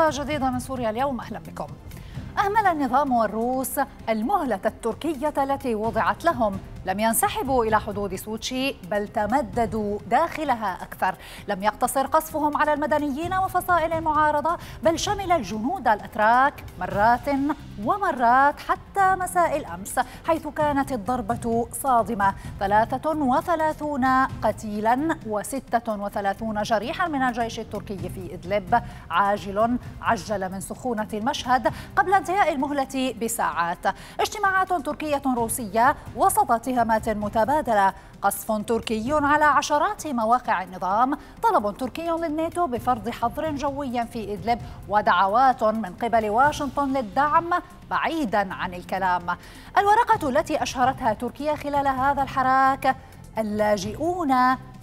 حلقة جديدة من سوريا اليوم أهلا بكم أهمل النظام والروس المهلة التركية التي وضعت لهم لم ينسحبوا إلى حدود سوتشي بل تمددوا داخلها أكثر لم يقتصر قصفهم على المدنيين وفصائل المعارضة بل شمل الجنود الأتراك مرات ومرات حتى مساء الأمس حيث كانت الضربة صادمة 33 قتيلا و36 جريحا من الجيش التركي في إدلب عاجل عجل من سخونة المشهد قبل انتهاء المهلة بساعات اجتماعات تركية روسية وسطت اتهامات متبادلة قصف تركي على عشرات مواقع النظام طلب تركي للناتو بفرض حظر جوي في إدلب ودعوات من قبل واشنطن للدعم بعيدا عن الكلام الورقة التي أشهرتها تركيا خلال هذا الحراك اللاجئون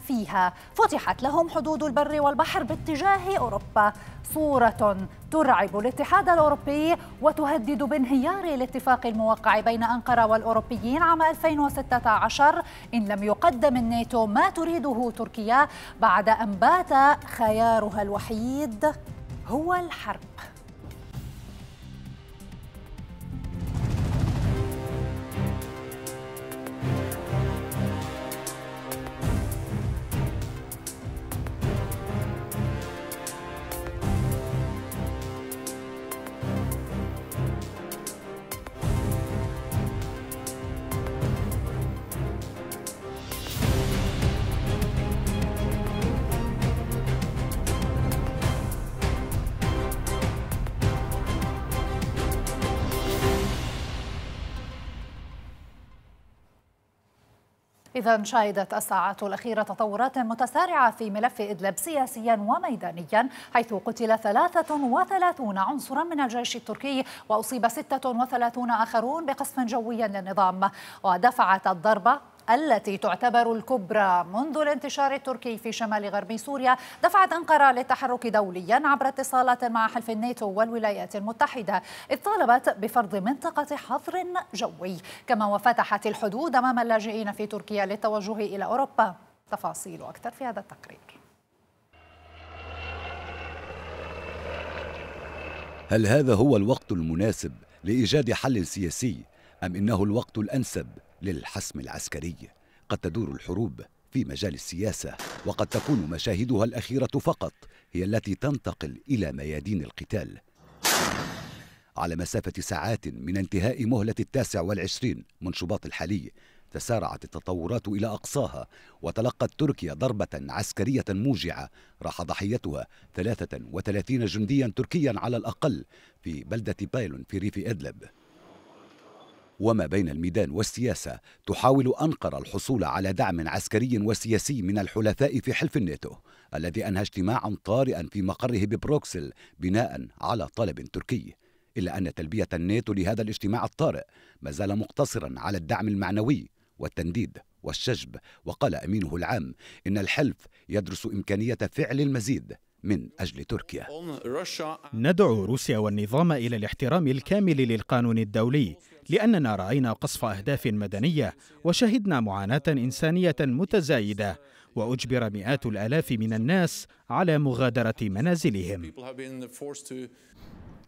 فيها فتحت لهم حدود البر والبحر باتجاه أوروبا صورة ترعب الاتحاد الأوروبي وتهدد بانهيار الاتفاق الموقع بين أنقرة والأوروبيين عام 2016 إن لم يقدم الناتو ما تريده تركيا بعد أن بات خيارها الوحيد هو الحرب إذا شهدت الساعات الأخيرة تطورات متسارعة في ملف إدلب سياسيا وميدانيا حيث قتل 33 عنصرا من الجيش التركي وأصيب 36 آخرون بقصف جوي للنظام ودفعت الضربة التي تعتبر الكبرى منذ الانتشار التركي في شمال غرب سوريا دفعت أنقرة للتحرك دوليا عبر اتصالات مع حلف الناتو والولايات المتحدة إذ طالبت بفرض منطقة حظر جوي كما وفتحت الحدود أمام اللاجئين في تركيا للتوجه إلى أوروبا تفاصيل أكثر في هذا التقرير هل هذا هو الوقت المناسب لإيجاد حل سياسي أم إنه الوقت الأنسب للحسم العسكري قد تدور الحروب في مجال السياسة وقد تكون مشاهدها الأخيرة فقط هي التي تنتقل إلى ميادين القتال على مسافة ساعات من انتهاء مهلة التاسع والعشرين من شباط الحالي تسارعت التطورات إلى أقصاها وتلقت تركيا ضربة عسكرية موجعة راح ضحيتها 33 جنديا تركيا على الأقل في بلدة بايلون في ريف إدلب وما بين الميدان والسياسة تحاول أنقرة الحصول على دعم عسكري وسياسي من الحلفاء في حلف الناتو الذي أنهى اجتماعا طارئا في مقره ببروكسل بناء على طلب تركي إلا أن تلبية الناتو لهذا الاجتماع الطارئ ما زال مقتصرا على الدعم المعنوي والتنديد والشجب وقال أمينه العام إن الحلف يدرس إمكانية فعل المزيد من أجل تركيا ندعو روسيا والنظام إلى الاحترام الكامل للقانون الدولي لأننا رأينا قصف أهداف مدنية وشهدنا معاناة إنسانية متزايدة وأجبر مئات الآلاف من الناس على مغادرة منازلهم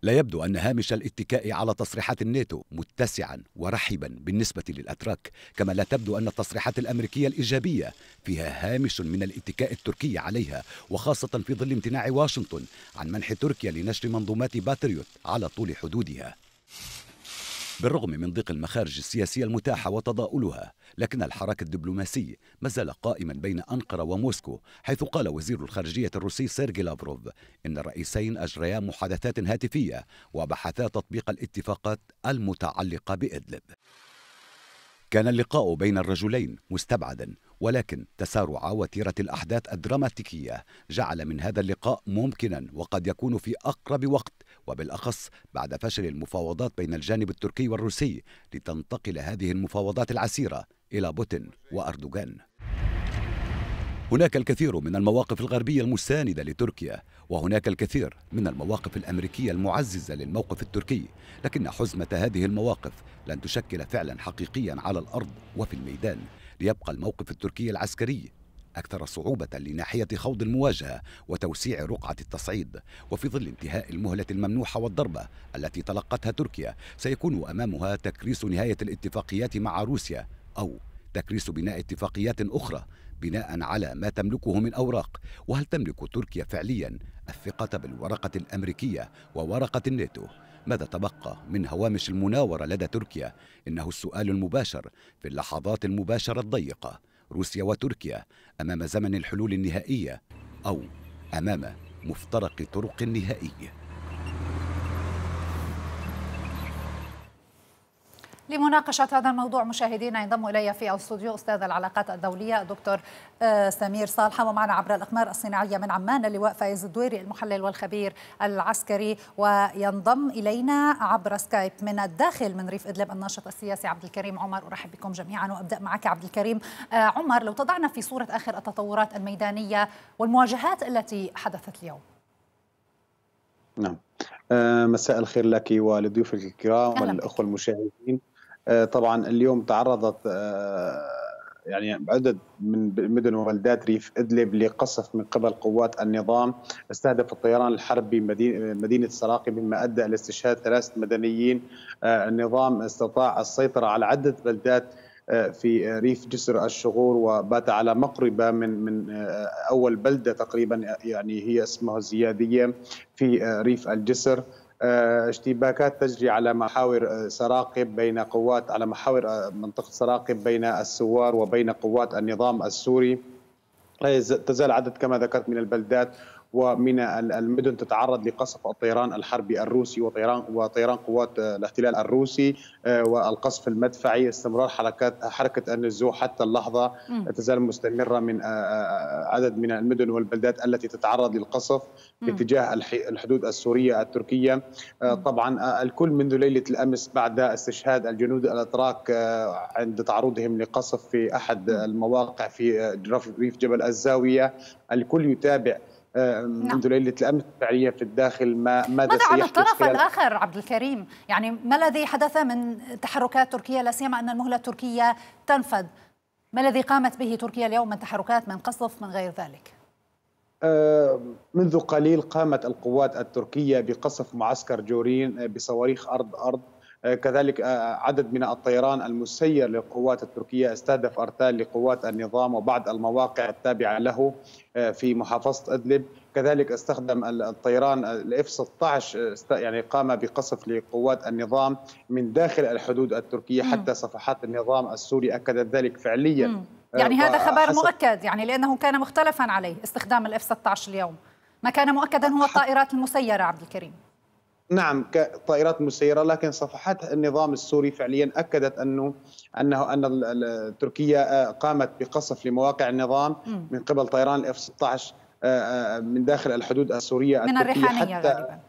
لا يبدو أن هامش الاتكاء على تصريحات الناتو متسعا ورحبا بالنسبة للأتراك كما لا تبدو أن التصريحات الأمريكية الإيجابية فيها هامش من الاتكاء التركي عليها وخاصة في ظل امتناع واشنطن عن منح تركيا لنشر منظومات باتريوت على طول حدودها بالرغم من ضيق المخارج السياسية المتاحة وتضاؤلها لكن الحراك الدبلوماسي ما زال قائما بين أنقرة وموسكو حيث قال وزير الخارجية الروسي سيرجي لافروف إن الرئيسين أجريا محادثات هاتفية وبحثا تطبيق الاتفاقات المتعلقة بإدلب كان اللقاء بين الرجلين مستبعدا ولكن تسارع وتيره الاحداث الدراماتيكيه جعل من هذا اللقاء ممكنا وقد يكون في اقرب وقت وبالأخص بعد فشل المفاوضات بين الجانب التركي والروسي لتنتقل هذه المفاوضات العسيرة إلى بوتين وأردوغان هناك الكثير من المواقف الغربية المساندة لتركيا وهناك الكثير من المواقف الأمريكية المعززة للموقف التركي لكن حزمة هذه المواقف لن تشكل فعلا حقيقيا على الأرض وفي الميدان ليبقى الموقف التركي العسكري أكثر صعوبة لناحية خوض المواجهة وتوسيع رقعة التصعيد وفي ظل انتهاء المهلة الممنوحة والضربة التي تلقتها تركيا سيكون أمامها تكريس نهاية الاتفاقيات مع روسيا أو تكريس بناء اتفاقيات أخرى بناء على ما تملكه من أوراق وهل تملك تركيا فعليا الثقة بالورقة الأمريكية وورقة الناتو ماذا تبقى من هوامش المناورة لدى تركيا؟ إنه السؤال المباشر في اللحظات المباشرة الضيقة روسيا وتركيا امام زمن الحلول النهائيه او امام مفترق طرق نهائي لمناقشة هذا الموضوع مشاهدينا ينضم إلي في الاستوديو أستاذ العلاقات الدولية الدكتور آه، سمير صالحة ومعنا عبر الأقمار الصناعية من عمان اللواء فايز الدويري المحلل والخبير العسكري وينضم إلينا عبر سكايب من الداخل من ريف إدلب الناشط السياسي عبد الكريم عمر أرحب بكم جميعا وأبدأ معك عبد الكريم آه، عمر لو تضعنا في صورة آخر التطورات الميدانية والمواجهات التي حدثت اليوم نعم آه، مساء الخير لك ولضيوفك الكرام والأخوة المشاهدين آه، طبعا اليوم تعرضت آه، يعني عدد من مدن وبلدات ريف ادلب لقصف من قبل قوات النظام استهدف الطيران الحربي مدينه سراقي مما ادى الى استشهاد ثلاثه مدنيين آه، النظام استطاع السيطره على عده بلدات في ريف جسر الشغور وبات على مقربه من من اول بلده تقريبا يعني هي اسمها زياديه في ريف الجسر آه، اشتباكات تجري على محاور آه، سراقب بين قوات على محاور آه، منطقه سراقب بين السوار وبين قوات النظام السوري تزال عدد كما ذكرت من البلدات ومن المدن تتعرض لقصف الطيران الحربي الروسي وطيران وطيران قوات الاحتلال الروسي آه، والقصف المدفعي استمرار حركات حركه النزوح حتى اللحظه تزال مستمره من آه، آه، عدد من المدن والبلدات التي تتعرض للقصف باتجاه الحدود السوريه التركيه طبعا الكل منذ ليله الامس بعد استشهاد الجنود الاتراك عند تعرضهم لقصف في احد المواقع في ريف جبل الزاويه الكل يتابع نعم. منذ ليله الامس الفعليه في الداخل ما ماذا, ماذا عن الطرف الاخر عبد الكريم؟ يعني ما الذي حدث من تحركات تركيا لا سيما ان المهله التركيه تنفذ ما الذي قامت به تركيا اليوم من تحركات من قصف من غير ذلك؟ أه، منذ قليل قامت القوات التركية بقصف معسكر جورين أه، بصواريخ أرض أرض آه، كذلك آه، عدد من الطيران المسير للقوات التركية استهدف أرتال لقوات النظام وبعض المواقع التابعة له آه، في محافظة إدلب كذلك استخدم الطيران الاف 16 يعني قام بقصف لقوات النظام من داخل الحدود التركيه حتى صفحات النظام السوري اكدت ذلك فعليا يعني هذا خبر مؤكد يعني لانه كان مختلفا عليه استخدام الاف 16 اليوم ما كان مؤكدا هو الطائرات المسيره عبد الكريم نعم كطائرات مسيره لكن صفحات النظام السوري فعليا اكدت انه انه ان تركيا آه، قامت بقصف لمواقع النظام من قبل طيران الاف 16 آه، آه، من داخل الحدود السوريه من الريحانيه حتى غالبا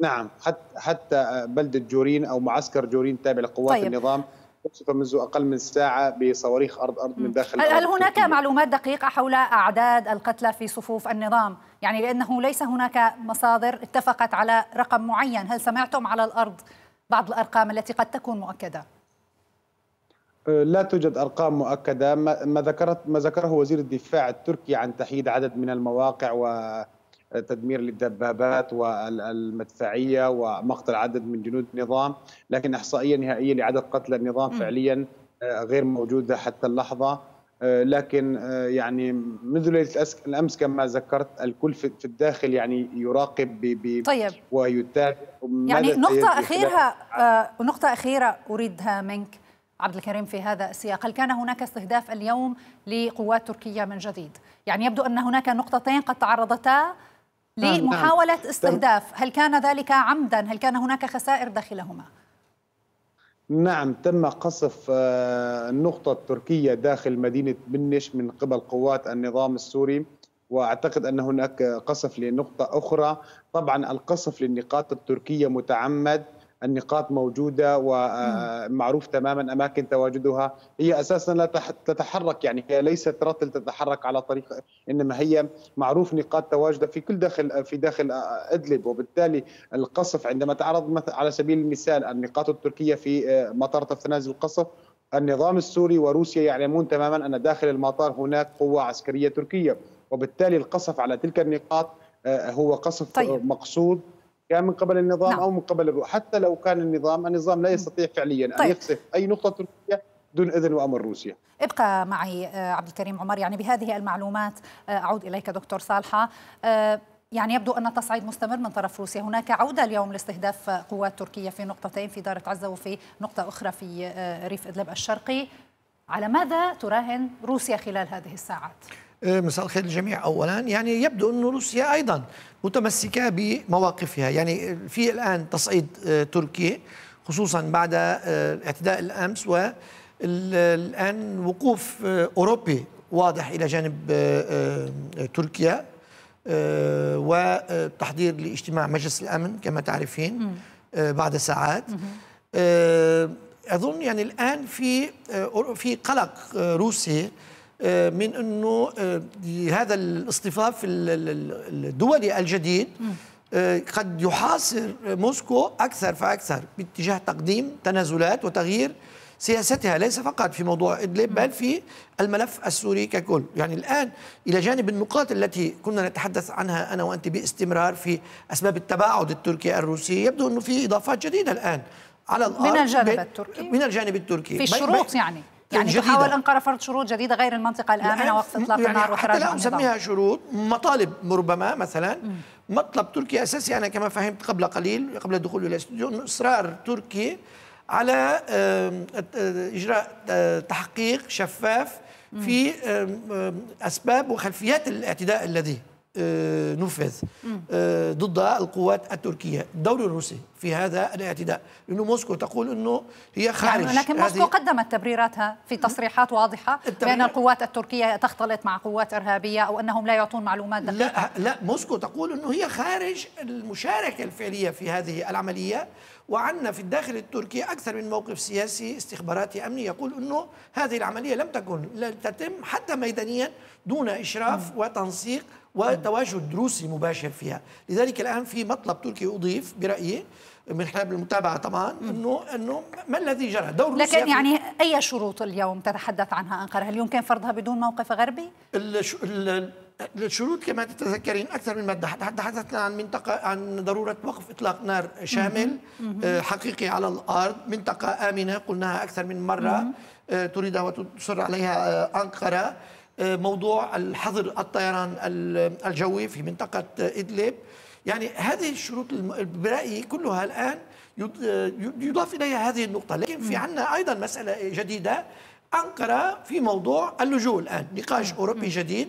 نعم حتى حتى بلده جورين او معسكر جورين تابع لقوات طيب. النظام اكتشف منذ اقل من ساعه بصواريخ ارض ارض من داخل هل, الأرض هناك معلومات دقيقه حول اعداد القتلى في صفوف النظام؟ يعني لانه ليس هناك مصادر اتفقت على رقم معين، هل سمعتم على الارض بعض الارقام التي قد تكون مؤكده؟ أه، لا توجد ارقام مؤكده ما ذكرت ما ذكره وزير الدفاع التركي عن تحييد عدد من المواقع و تدمير للدبابات والمدفعيه ومقتل عدد من جنود النظام، لكن احصائيه نهائيه لعدد قتلى النظام فعليا آه، غير موجوده حتى اللحظه، آه، لكن آه، يعني منذ ليله الامس كما ذكرت الكل في الداخل يعني يراقب بي طيب ويتابع يعني نقطه اخيرها آه نقطه اخيره اريدها منك عبد الكريم في هذا السياق هل كان هناك استهداف اليوم لقوات تركية من جديد يعني يبدو أن هناك نقطتين قد تعرضتا نعم، نعم. لمحاولة استهداف هل كان ذلك عمدا هل كان هناك خسائر داخلهما نعم تم قصف آه، النقطة التركية داخل مدينة بنش من قبل قوات النظام السوري واعتقد ان هناك قصف لنقطه اخرى طبعا القصف للنقاط التركيه متعمد النقاط موجوده ومعروف آه، تماما اماكن تواجدها هي اساسا لا تتحرك يعني هي ليست رتل تتحرك على طريق انما هي معروف نقاط تواجدها في كل داخل في داخل آه، ادلب وبالتالي القصف عندما تعرض على سبيل المثال النقاط التركيه في آه، مطار تفتناز القصف النظام السوري وروسيا يعلمون تماما ان داخل المطار هناك قوه عسكريه تركيه وبالتالي القصف على تلك النقاط هو قصف طيب. مقصود يا من قبل النظام نعم. او من قبل الروح حتى لو كان النظام النظام لا يستطيع فعليا طيب. ان يقصف اي نقطه تركيه دون اذن وامر روسيا. ابقى معي آه، عبد الكريم عمر يعني بهذه المعلومات آه، اعود اليك دكتور صالحه آه، يعني يبدو ان التصعيد مستمر من طرف روسيا، هناك عوده اليوم لاستهداف قوات تركيه في نقطتين في داره عزه وفي نقطه اخرى في ريف ادلب الشرقي. على ماذا تراهن روسيا خلال هذه الساعات؟ مساء الخير للجميع اولا يعني يبدو أن روسيا ايضا متمسكه بمواقفها يعني في الان تصعيد آه، تركي خصوصا بعد آه، اعتداء الامس والان وقوف آه، اوروبي واضح الى جانب تركيا وتحضير لاجتماع مجلس الامن كما تعرفين بعد ساعات اظن يعني الان في في قلق روسي آه، من انه آه، هذا الاصطفاف الدولي الجديد آه، قد يحاصر موسكو اكثر فاكثر باتجاه تقديم تنازلات وتغيير سياستها ليس فقط في موضوع ادلب بل في الملف السوري ككل، يعني الان الى جانب النقاط التي كنا نتحدث عنها انا وانت باستمرار في اسباب التباعد التركي الروسي، يبدو انه في اضافات جديده الان على الارض من الجانب التركي من الجانب التركي في الشروط يعني يعني جديدة. تحاول أنقرة فرض شروط جديدة غير المنطقة الآمنة وقف إطلاق يعني النار وحتى لا أسميها شروط مطالب ربما مثلا مطلب تركي أساسي أنا كما فهمت قبل قليل قبل الدخول إلى السجون إصرار تركي على آه، إجراء آه، تحقيق شفاف في أسباب وخلفيات الاعتداء الذي آه، نفذ آه، ضد القوات التركية الدور الروسي في هذا الاعتداء لأنه موسكو تقول أنه هي يعني خارج يعني لكن موسكو قدمت تبريراتها في تصريحات واضحة بأن القوات التركية تختلط مع قوات إرهابية أو أنهم لا يعطون معلومات دقيقة لا, لا موسكو تقول أنه هي خارج المشاركة الفعلية في هذه العملية وعندنا في الداخل التركي أكثر من موقف سياسي استخباراتي أمني يقول أنه هذه العملية لم تكن تتم حتى ميدانيا دون إشراف وتنسيق وتواجد روسي مباشر فيها لذلك الآن في مطلب تركي أضيف برأيي من خلال المتابعة طبعا أنه أنه ما الذي جرى دور لكن روسيا يعني أي شروط اليوم تتحدث عنها أنقرة هل يمكن فرضها بدون موقف غربي؟ الشروط كما تتذكرين اكثر من ماده تحدثنا عن منطقه عن ضروره وقف اطلاق نار شامل آه، حقيقي على الارض منطقه امنه قلناها اكثر من مره آه، تريد وتصر عليها آه، انقره موضوع الحظر الطيران الجوي في منطقة إدلب يعني هذه الشروط برأيي كلها الآن يضاف إليها هذه النقطة لكن في عنا أيضا مسألة جديدة أنقرة في موضوع اللجوء الآن نقاش أوروبي جديد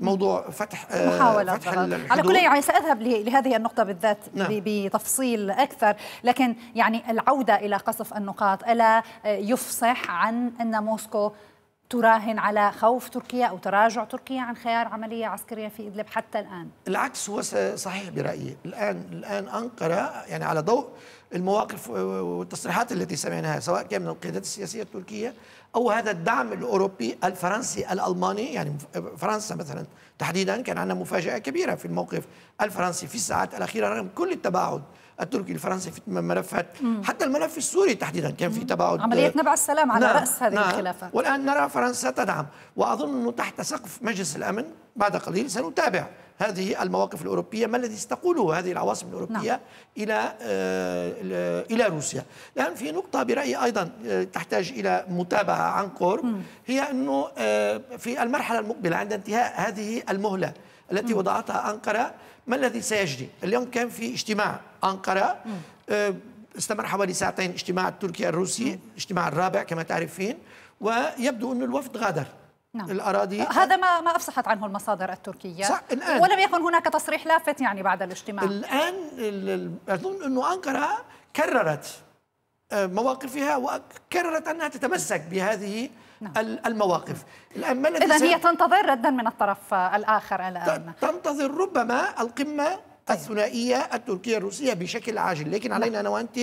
موضوع فتح آه، محاولة فتح على كل يعني سأذهب لهذه النقطة بالذات نعم. بتفصيل أكثر لكن يعني العودة إلى قصف النقاط ألا يفصح عن أن موسكو تراهن على خوف تركيا أو تراجع تركيا عن خيار عملية عسكرية في إدلب حتى الآن العكس هو صحيح برأيي الآن الآن أنقرة يعني على ضوء المواقف والتصريحات التي سمعناها سواء كان من القيادات السياسية التركية أو هذا الدعم الأوروبي الفرنسي الألماني يعني فرنسا مثلا تحديدا كان عندنا مفاجأة كبيرة في الموقف الفرنسي في الساعات الأخيرة رغم كل التباعد التركي الفرنسي في ملفات حتى الملف السوري تحديدا كان في تباعد عملية نبع السلام على نعم رأس هذه نعم الخلافات والآن نرى فرنسا تدعم وأظن أنه تحت سقف مجلس الأمن بعد قليل سنتابع هذه المواقف الأوروبية ما الذي استقوله هذه العواصم الأوروبية نعم. آه، إلى إلى روسيا الآن في نقطة برأيي أيضا آه، تحتاج إلى متابعة عن هي أنه آه، في المرحلة المقبلة عند انتهاء هذه المهلة التي وضعتها أنقرة ما الذي سيجري اليوم كان في اجتماع أنقرة آه، استمر حوالي ساعتين اجتماع التركي الروسي الاجتماع الرابع كما تعرفين ويبدو أن الوفد غادر نعم. الاراضي آه، هذا ما ما افصحت عنه المصادر التركيه صح. الآن ولم يكن هناك تصريح لافت يعني بعد الاجتماع الان اظن انه انقره كررت آه، مواقفها وكررت انها تتمسك بهذه نعم. المواقف الآن ما إذا هي تنتظر ردا من الطرف الآخر الآن تنتظر ربما القمة طيب. الثنائية التركية الروسية بشكل عاجل لكن نعم. علينا أنا وأنت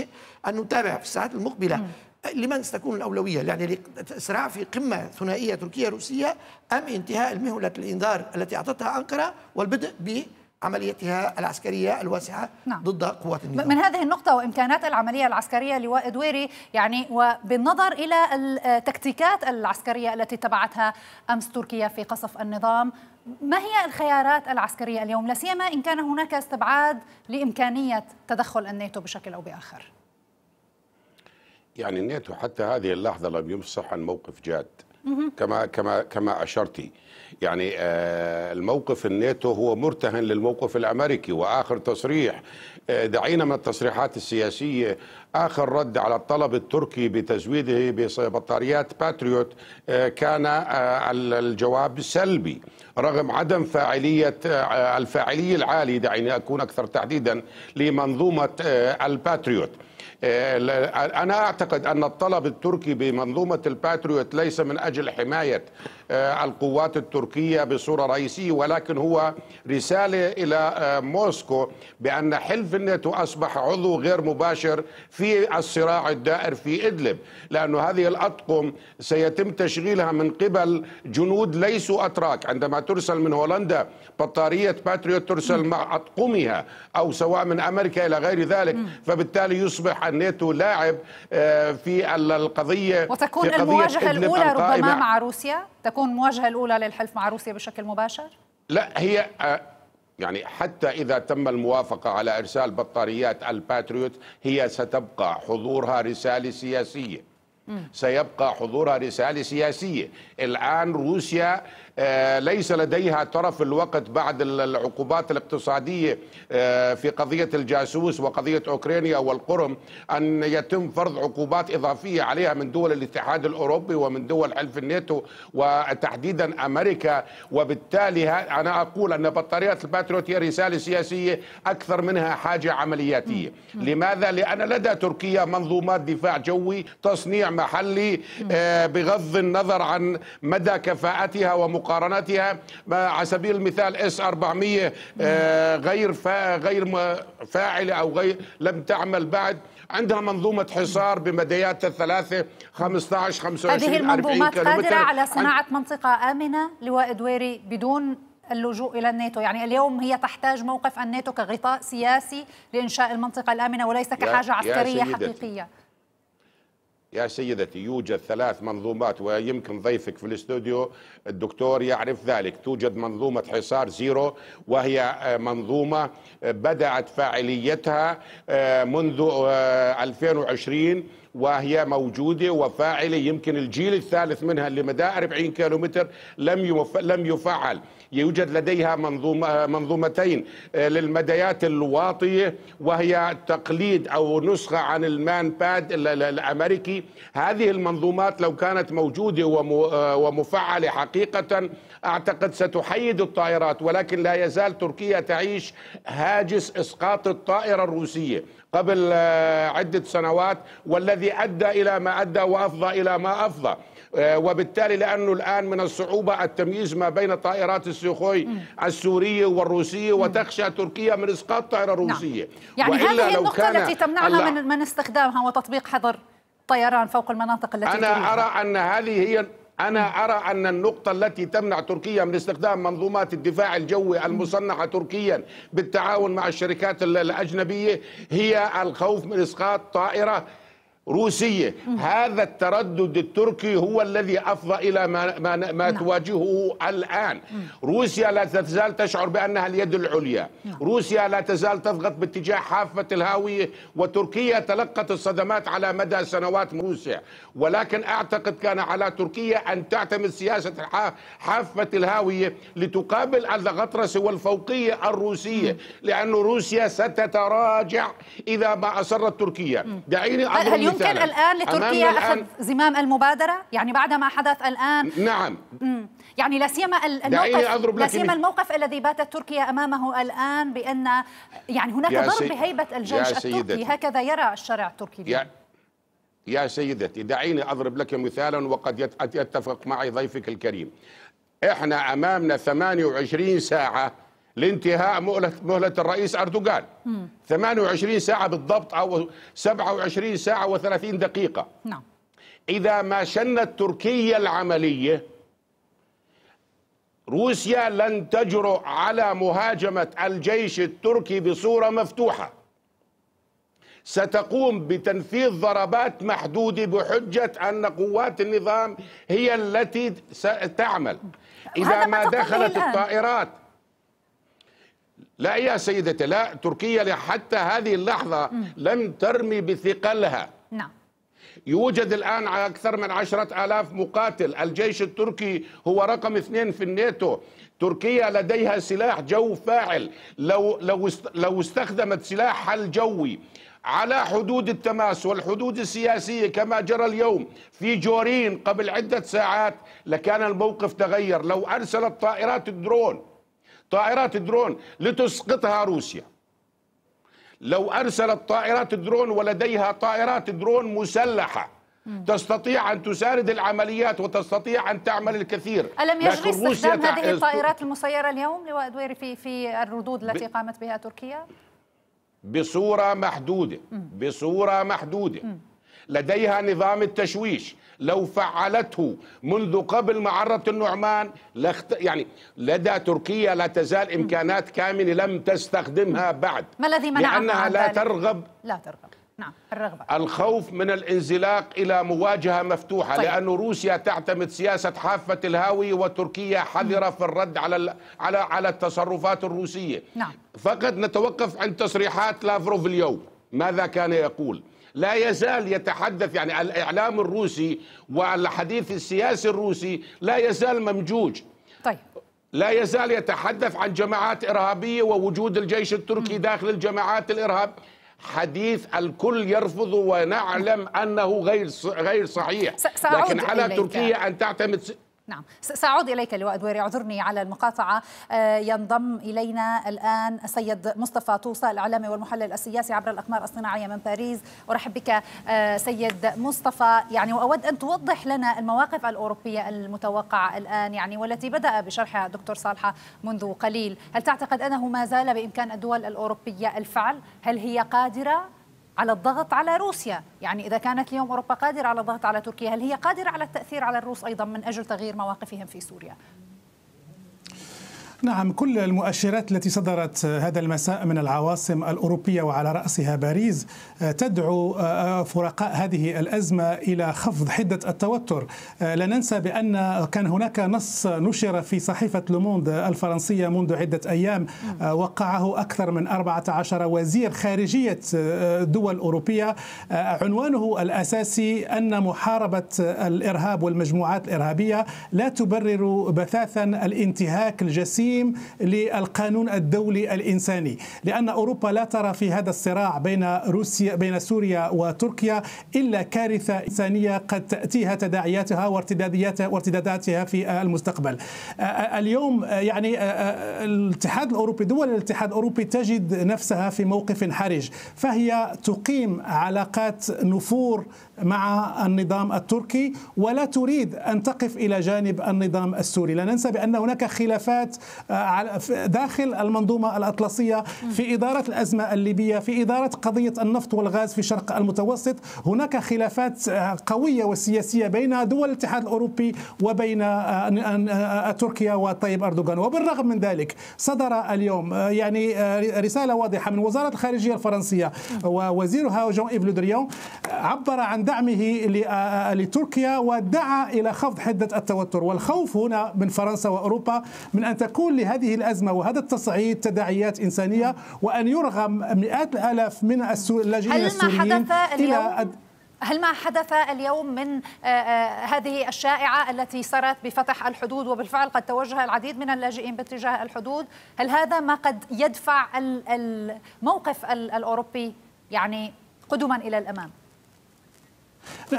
أن نتابع في الساعات المقبلة م. لمن ستكون الأولوية يعني الصراع في قمة ثنائية تركية روسية أم انتهاء المهلة الإنذار التي أعطتها أنقرة والبدء ب عمليتها العسكرية الواسعة نعم. ضد قوات النظام من هذه النقطة وإمكانات العملية العسكرية لواء دويري يعني وبالنظر إلى التكتيكات آه، العسكرية التي اتبعتها أمس تركيا في قصف النظام ما هي الخيارات العسكرية اليوم لا سيما إن كان هناك استبعاد لإمكانية تدخل الناتو بشكل أو بآخر يعني الناتو حتى هذه اللحظة لم يفصح عن موقف جاد كما كما كما أشرتي يعني آه، الموقف الناتو هو مرتهن للموقف الامريكي واخر تصريح آه، دعينا من التصريحات السياسيه اخر رد على الطلب التركي بتزويده ببطاريات باتريوت آه، كان الجواب سلبي رغم عدم فاعليه الفاعليه العاليه دعيني اكون اكثر تحديدا لمنظومه الباتريوت آه، أنا أعتقد أن الطلب التركي بمنظومة الباتريوت ليس من أجل حماية آه، القوات التركية بصورة رئيسية ولكن هو رسالة إلى آه، موسكو بأن حلف الناتو أصبح عضو غير مباشر في الصراع الدائر في إدلب لأن هذه الأطقم سيتم تشغيلها من قبل جنود ليسوا أتراك عندما ترسل من هولندا بطارية باتريوت ترسل مع أطقمها أو سواء من أمريكا إلى غير ذلك فبالتالي يصبح الناتو لاعب آه، في القضيه وتكون في قضية المواجهه الاولى ربما مع روسيا تكون المواجهه الاولى للحلف مع روسيا بشكل مباشر لا هي آه، يعني حتى إذا تم الموافقة على إرسال بطاريات الباتريوت هي ستبقى حضورها رسالة سياسية سيبقى حضورها رسالة سياسية الآن روسيا آه، ليس لديها طرف الوقت بعد العقوبات الاقتصادية آه، في قضية الجاسوس وقضية أوكرانيا والقرم أن يتم فرض عقوبات إضافية عليها من دول الاتحاد الأوروبي ومن دول حلف الناتو وتحديدا أمريكا وبالتالي أنا أقول أن بطاريات الباتريوت هي رسالة سياسية أكثر منها حاجة عملياتية لماذا؟ لأن لدى تركيا منظومات دفاع جوي تصنيع محلي آه، بغض النظر عن مدى كفاءتها ومقاومتها مقارنتها على سبيل المثال اس 400 آه، غير غير فاعله او غير لم تعمل بعد عندها منظومة حصار بمديات الثلاثة 15 25 هذه المنظومات قادرة على صناعة عن... منطقة آمنة لواء دويري بدون اللجوء إلى الناتو يعني اليوم هي تحتاج موقف الناتو كغطاء سياسي لإنشاء المنطقة الآمنة وليس كحاجة عسكرية حقيقية يا سيدتي يوجد ثلاث منظومات ويمكن ضيفك في الاستوديو الدكتور يعرف ذلك توجد منظومة حصار زيرو وهي آه، منظومة آه، بدأت فاعليتها آه، منذ 2020 وهي موجودة وفاعلة يمكن الجيل الثالث منها اللي مدى 40 كيلومتر لم لم يفعل يوجد لديها منظومة منظومتين آه، للمديات الواطية وهي تقليد أو نسخة عن المان باد الأمريكي هذه المنظومات لو كانت موجودة آه، ومفعلة حقيقة أعتقد ستحيد الطائرات ولكن لا يزال تركيا تعيش هاجس إسقاط الطائرة الروسية قبل آه، عدة سنوات والذي أدى إلى ما أدى وأفضى إلى ما أفضى آه، وبالتالي لأنه الآن من الصعوبة التمييز ما بين طائرات السيخوي السورية والروسية وتخشى تركيا من إسقاط طائرة نعم. روسية نعم. يعني هذه النقطة التي تمنعها من, من استخدامها وتطبيق حظر طيران فوق المناطق التي أنا تريدها. أرى أن هذه هي أنا أرى أن النقطة التي تمنع تركيا من استخدام منظومات الدفاع الجوي المصنعة تركيا بالتعاون مع الشركات الأجنبية هي الخوف من إسقاط طائرة روسية هذا التردد التركي هو الذي أفضى إلى ما, ما, ما نعم. تواجهه الآن روسيا لا تزال تشعر بأنها اليد العليا نعم. روسيا لا تزال تضغط باتجاه حافة الهاوية وتركيا تلقت الصدمات على مدى سنوات روسيا ولكن أعتقد كان على تركيا أن تعتمد سياسة حافة الهاوية لتقابل الغطرسة والفوقية الروسية لأن روسيا ستتراجع إذا ما أصرت تركيا دعيني هل يمكن فعلا. الآن لتركيا أخذ زمام المبادرة يعني بعد ما حدث الآن نعم مم. يعني لا سيما الموقف لا سيما الموقف الذي باتت تركيا أمامه الآن بأن يعني هناك ضرب سي... بهيبة الجيش التركي هكذا يرى الشارع التركي يا... يا سيدتي دعيني أضرب لك مثالا وقد يتفق معي ضيفك الكريم احنا أمامنا 28 ساعة لانتهاء مهلة مهلة الرئيس أردوغان 28 ساعة بالضبط أو 27 ساعة و30 دقيقة نعم إذا ما شنت تركيا العملية روسيا لن تجرؤ على مهاجمة الجيش التركي بصورة مفتوحة ستقوم بتنفيذ ضربات محدودة بحجة أن قوات النظام هي التي ستعمل إذا ما دخلت الطائرات لا يا سيدتي لا تركيا حتى هذه اللحظة لم ترمي بثقلها نعم يوجد الآن أكثر من عشرة آلاف مقاتل الجيش التركي هو رقم اثنين في الناتو تركيا لديها سلاح جو فاعل لو, لو, لو استخدمت سلاحها الجوي على حدود التماس والحدود السياسية كما جرى اليوم في جورين قبل عدة ساعات لكان الموقف تغير لو أرسلت طائرات الدرون طائرات الدرون لتسقطها روسيا لو أرسلت طائرات الدرون ولديها طائرات درون مسلحة تستطيع أن تسارد العمليات وتستطيع أن تعمل الكثير ألم يجري استخدام هذه الطائرات المسيرة اليوم لواء دويري في, في الردود التي قامت بها تركيا؟ بصورة محدودة بصورة محدودة لديها نظام التشويش لو فعلته منذ قبل معرة النعمان لخت... يعني لدى تركيا لا تزال إمكانات كامنة لم تستخدمها بعد ما الذي منعها لأنها لا ترغب لا ترغب نعم الرغبة الخوف من الانزلاق إلى مواجهة مفتوحة طيب. لأن روسيا تعتمد سياسة حافة الهاوية وتركيا حذرة في الرد على على على التصرفات الروسية نعم فقط نتوقف عند تصريحات لافروف اليوم ماذا كان يقول؟ لا يزال يتحدث يعني الإعلام الروسي والحديث السياسي الروسي لا يزال ممجوج طيب لا يزال يتحدث عن جماعات إرهابية ووجود الجيش التركي م. داخل الجماعات الإرهاب حديث الكل يرفض ونعلم أنه غير غير صحيح لكن على تركيا أن تعتمد نعم سأعود إليك لواء دويري اعذرني على المقاطعة آه، ينضم إلينا الآن السيد مصطفى توصى الإعلامي والمحلل السياسي عبر الأقمار الصناعية من باريس أرحب بك آه، سيد مصطفى يعني وأود أن توضح لنا المواقف الأوروبية المتوقعة الآن يعني والتي بدأ بشرحها دكتور صالحة منذ قليل هل تعتقد أنه ما زال بإمكان الدول الأوروبية الفعل هل هي قادرة على الضغط على روسيا يعني إذا كانت اليوم أوروبا قادرة على الضغط على تركيا هل هي قادرة على التأثير على الروس أيضا من أجل تغيير مواقفهم في سوريا نعم كل المؤشرات التي صدرت هذا المساء من العواصم الأوروبية وعلى رأسها باريس آه، تدعو آه، آه، فرقاء هذه الأزمة إلى خفض حدة التوتر لا ننسى بأن كان هناك نص نشر في صحيفة لوموند الفرنسية منذ عدة أيام وقعه أكثر من 14 وزير خارجية دول أوروبية عنوانه الأساسي أن محاربة الإرهاب والمجموعات الإرهابية لا تبرر بثاثا الانتهاك الجسيم تقييم للقانون الدولي الانساني لان اوروبا لا ترى في هذا الصراع بين روسيا بين سوريا وتركيا الا كارثه انسانيه قد تاتيها تداعياتها وارتداداتها وارتداداتها في المستقبل اليوم يعني الاتحاد الاوروبي دول الاتحاد الاوروبي تجد نفسها في موقف حرج فهي تقيم علاقات نفور مع النظام التركي ولا تريد ان تقف الى جانب النظام السوري لا ننسى بان هناك خلافات آه، داخل المنظومة الأطلسية في إدارة الأزمة الليبية في إدارة قضية النفط والغاز في شرق المتوسط هناك خلافات آه، قوية وسياسية بين دول الاتحاد الأوروبي وبين آه، تركيا والطيب أردوغان وبالرغم من ذلك صدر اليوم يعني رسالة واضحة من وزارة الخارجية الفرنسية ووزيرها جون إيف لودريون عبر عن دعمه لتركيا ودعا إلى خفض حدة التوتر والخوف هنا من فرنسا وأوروبا من أن تكون للحلول لهذه الأزمة وهذا التصعيد تداعيات إنسانية وأن يرغم مئات الآلاف من اللاجئين السوريين إلى هل ما حدث اليوم من آه، آه، هذه الشائعة التي سرت بفتح الحدود وبالفعل قد توجه العديد من اللاجئين باتجاه الحدود هل هذا ما قد يدفع الموقف الأوروبي يعني قدما إلى الأمام؟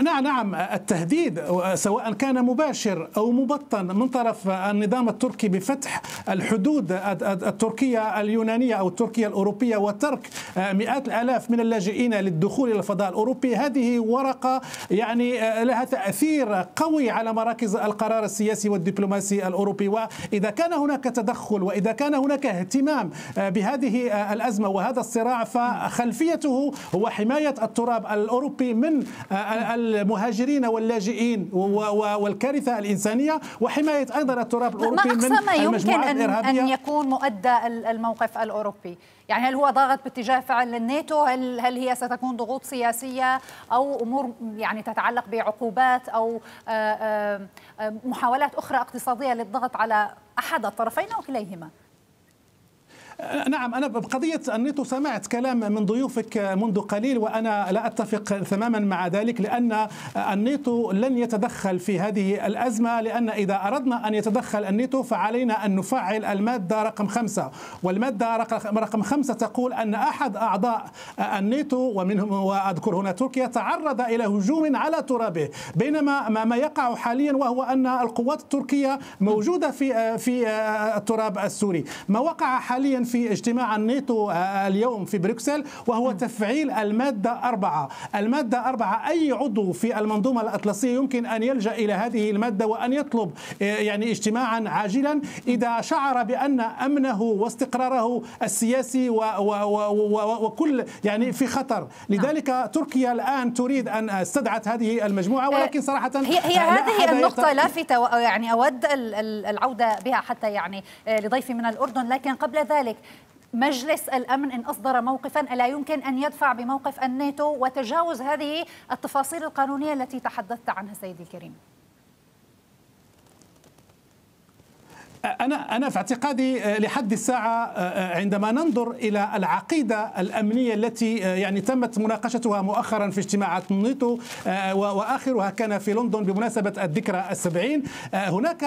نعم نعم التهديد سواء كان مباشر او مبطن من طرف النظام التركي بفتح الحدود التركيه اليونانيه او التركيه الاوروبيه وترك مئات الالاف من اللاجئين للدخول الى الفضاء الاوروبي هذه ورقه يعني لها تاثير قوي على مراكز القرار السياسي والدبلوماسي الاوروبي واذا كان هناك تدخل واذا كان هناك اهتمام بهذه الازمه وهذا الصراع فخلفيته هو حمايه التراب الاوروبي من المهاجرين واللاجئين والكارثه الانسانيه وحمايه ايضا التراب الاوروبي من ما يمكن أن, ان يكون مؤدى الموقف الاوروبي يعني هل هو ضاغط باتجاه فعل الناتو هل هل هي ستكون ضغوط سياسيه او امور يعني تتعلق بعقوبات او آه، آه، آه، محاولات اخرى اقتصاديه للضغط على احد الطرفين او كليهما نعم أنا بقضية النيتو سمعت كلام من ضيوفك منذ قليل وأنا لا أتفق تماما مع ذلك لأن النيتو لن يتدخل في هذه الأزمة لأن إذا أردنا أن يتدخل النيتو فعلينا أن نفعل المادة رقم خمسة والمادة رقم خمسة تقول أن أحد أعضاء النيتو ومنهم وأذكر هنا تركيا تعرض إلى هجوم على ترابه بينما ما يقع حاليا وهو أن القوات التركية موجودة في في التراب السوري ما وقع حاليا في اجتماع الناتو آه، آه، اليوم في بروكسل وهو تفعيل المادة أربعة المادة أربعة أي عضو في المنظومة الأطلسية يمكن أن يلجأ إلى هذه المادة وأن يطلب آه، يعني اجتماعا عاجلا إذا شعر بأن أمنه واستقراره السياسي و و و وكل يعني في خطر نعم. لذلك تركيا الآن تريد أن استدعت هذه المجموعة ولكن صراحة هي, هي هذه النقطة لافتة يعني أود العودة بها حتى يعني لضيفي من الأردن لكن قبل ذلك مجلس الامن ان اصدر موقفا الا يمكن ان يدفع بموقف الناتو وتجاوز هذه التفاصيل القانونيه التي تحدثت عنها سيدي الكريم انا انا في اعتقادي آه، لحد الساعه آه، آه، عندما ننظر الى العقيده الامنيه التي يعني تمت مناقشتها مؤخرا في اجتماعات نيتو واخرها كان في لندن بمناسبه الذكرى السبعين هناك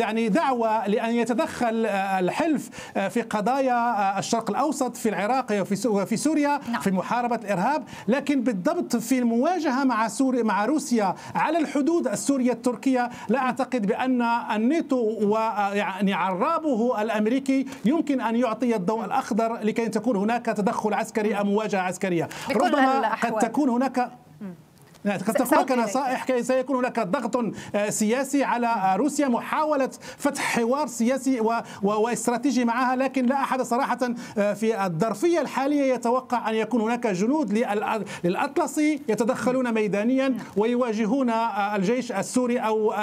يعني دعوه لان يتدخل الحلف في قضايا الشرق الاوسط في العراق وفي سوريا نعم. في محاربه الارهاب لكن بالضبط في المواجهه مع سوريا مع روسيا على الحدود السوريه التركيه لا اعتقد بان النيتو و يعني عرابه الامريكي يمكن ان يعطي الضوء الاخضر لكي تكون هناك تدخل عسكري او مواجهه عسكريه ربما قد تكون هناك قد تكون كنصائح كي سيكون هناك ضغط آه، سياسي على روسيا محاولة فتح حوار سياسي واستراتيجي معها لكن لا أحد صراحة آه، في الظرفية الحالية يتوقع أن يكون هناك جنود للأطلسي يتدخلون ميدانيا ويواجهون آه، الجيش السوري أو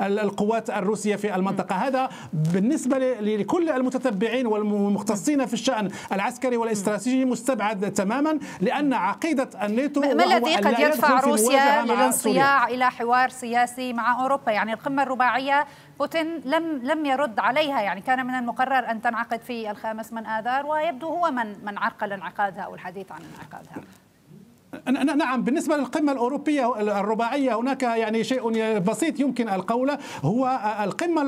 القوات الروسية في المنطقة هذا بالنسبة لكل المتتبعين والمختصين في الشأن العسكري والاستراتيجي مستبعد تماما لأن عقيدة الناتو ما الذي قد يدفع روسيا روسيا للانصياع إلى حوار سياسي مع أوروبا يعني القمة الرباعية بوتين لم لم يرد عليها يعني كان من المقرر أن تنعقد في الخامس من آذار ويبدو هو من من عرقل انعقادها أو الحديث عن انعقادها نعم بالنسبة للقمة الأوروبية الرباعية هناك يعني شيء بسيط يمكن القول هو القمة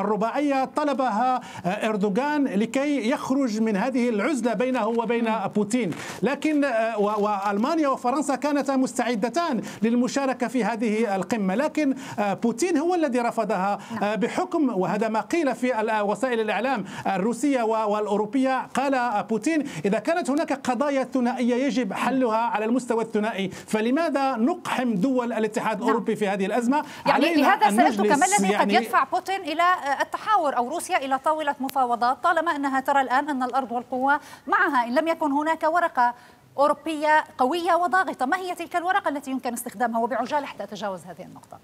الرباعية طلبها إردوغان لكي يخرج من هذه العزلة بينه وبين بوتين لكن وألمانيا وفرنسا كانتا مستعدتان للمشاركة في هذه القمة لكن بوتين هو الذي رفضها نعم. بحكم وهذا ما قيل في وسائل الإعلام الروسية والأوروبية قال بوتين إذا كانت هناك قضايا ثنائية يجب حلها على المستوى المستوى الثنائي فلماذا نقحم دول الاتحاد نعم. الأوروبي في هذه الأزمة يعني علينا لهذا سألتك ما الذي يعني قد يدفع بوتين إلى التحاور أو روسيا إلى طاولة مفاوضات طالما أنها ترى الآن أن الأرض والقوة معها إن لم يكن هناك ورقة أوروبية قوية وضاغطة ما هي تلك الورقة التي يمكن استخدامها وبعجالة حتى تجاوز هذه النقطة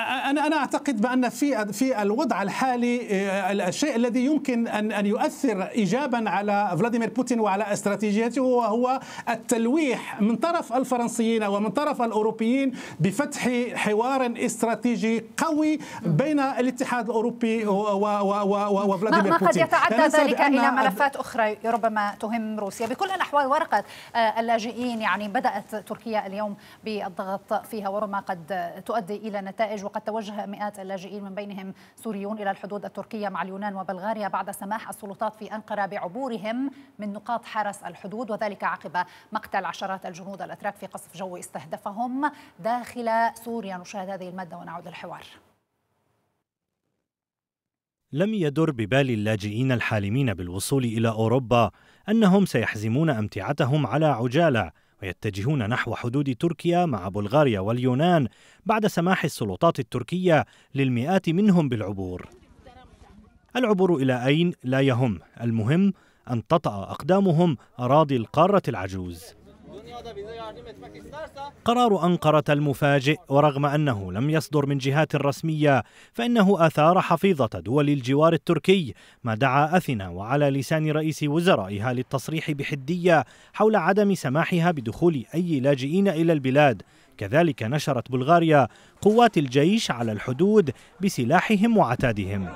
انا انا اعتقد بان في في الوضع الحالي الشيء الذي يمكن ان ان يؤثر ايجابا على فلاديمير بوتين وعلى استراتيجيته وهو التلويح من طرف الفرنسيين ومن طرف الاوروبيين بفتح حوار استراتيجي قوي بين الاتحاد الاوروبي وفلاديمير بوتين قد يتعدى ذلك الى ملفات اخرى ربما تهم روسيا بكل الاحوال ورقه اللاجئين يعني بدات تركيا اليوم بالضغط فيها وربما قد تؤدي الى نتائج وقد توجه مئات اللاجئين من بينهم سوريون إلى الحدود التركية مع اليونان وبلغاريا بعد سماح السلطات في أنقرة بعبورهم من نقاط حرس الحدود وذلك عقب مقتل عشرات الجنود الأتراك في قصف جوي استهدفهم داخل سوريا نشاهد هذه المادة ونعود للحوار لم يدر ببال اللاجئين الحالمين بالوصول إلى أوروبا أنهم سيحزمون أمتعتهم على عجالة ويتجهون نحو حدود تركيا مع بلغاريا واليونان بعد سماح السلطات التركية للمئات منهم بالعبور. العبور إلى أين لا يهم، المهم أن تطأ أقدامهم أراضي القارة العجوز. قرار أنقرة المفاجئ ورغم أنه لم يصدر من جهات رسمية فإنه أثار حفيظة دول الجوار التركي ما دعا أثينا وعلى لسان رئيس وزرائها للتصريح بحدية حول عدم سماحها بدخول أي لاجئين إلى البلاد كذلك نشرت بلغاريا قوات الجيش على الحدود بسلاحهم وعتادهم